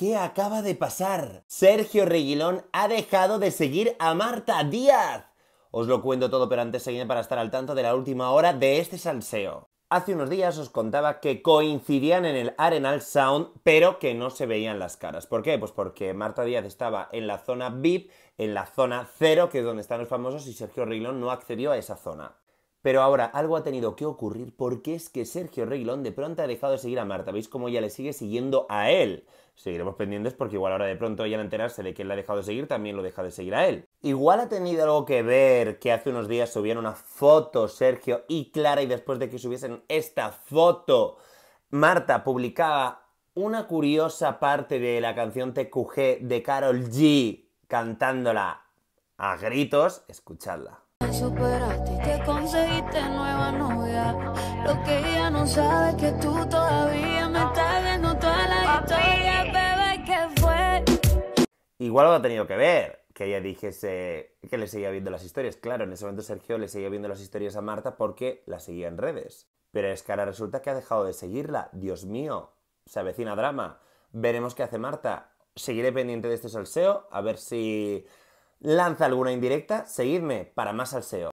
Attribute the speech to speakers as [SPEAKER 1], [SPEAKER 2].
[SPEAKER 1] ¿Qué acaba de pasar? Sergio Reguilón ha dejado de seguir a Marta Díaz. Os lo cuento todo, pero antes seguid para estar al tanto de la última hora de este salseo. Hace unos días os contaba que coincidían en el Arenal Sound, pero que no se veían las caras. ¿Por qué? Pues porque Marta Díaz estaba en la zona VIP, en la zona cero, que es donde están los famosos, y Sergio Reguilón no accedió a esa zona. Pero ahora, algo ha tenido que ocurrir porque es que Sergio Reguilón de pronto ha dejado de seguir a Marta. ¿Veis cómo ella le sigue siguiendo a él? Seguiremos pendientes porque igual ahora de pronto ella al enterarse de que él la ha dejado de seguir, también lo deja de seguir a él. Igual ha tenido algo que ver que hace unos días subieron una foto Sergio y Clara y después de que subiesen esta foto, Marta publicaba una curiosa parte de la canción TQG de Carol G cantándola a gritos. Escuchadla
[SPEAKER 2] superaste y te conseguiste nueva novia. Lo que ella no sabe es que tú todavía me estás viendo toda la historia, bebé, que fue.
[SPEAKER 1] Igual lo ha tenido que ver que ella dijese que le seguía viendo las historias. Claro, en ese momento Sergio le seguía viendo las historias a Marta porque la seguía en redes. Pero es que ahora resulta que ha dejado de seguirla. Dios mío, se avecina drama. Veremos qué hace Marta. Seguiré pendiente de este salseo, a ver si lanza alguna indirecta, seguidme para más al